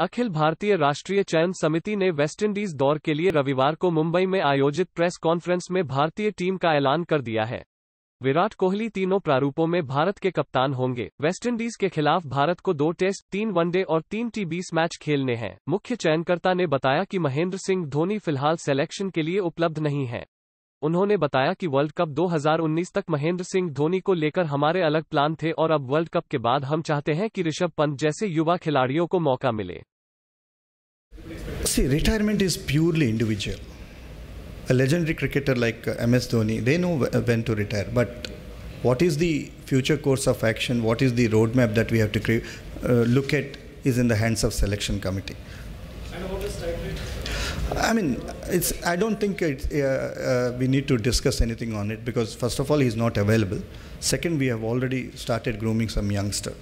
अखिल भारतीय राष्ट्रीय चयन समिति ने वेस्टइंडीज दौर के लिए रविवार को मुंबई में आयोजित प्रेस कॉन्फ्रेंस में भारतीय टीम का ऐलान कर दिया है विराट कोहली तीनों प्रारूपों में भारत के कप्तान होंगे वेस्टइंडीज के खिलाफ भारत को दो टेस्ट तीन वनडे और तीन टी बीस मैच खेलने हैं मुख्य चयनकर्ता ने बताया कि महेंद्र सिंह धोनी फिलहाल सिलेक्शन के लिए उपलब्ध नहीं है उन्होंने बताया कि वर्ल्ड कप 2019 तक महेंद्र सिंह धोनी को लेकर हमारे अलग प्लान थे और अब वर्ल्ड कप के बाद हम चाहते हैं कि ऋषभ पंत जैसे युवा खिलाड़ियों को मौका मिले See, retirement is purely individual. A legendary cricketer like MS Dhoni, they know when to retire. But what is the future course of action? What is the roadmap that we have to uh, look at is in the hands of selection committee. And what is timeline? I mean, it's. I don't think it, uh, uh, we need to discuss anything on it because first of all, he's not available. Second, we have already started grooming some youngster.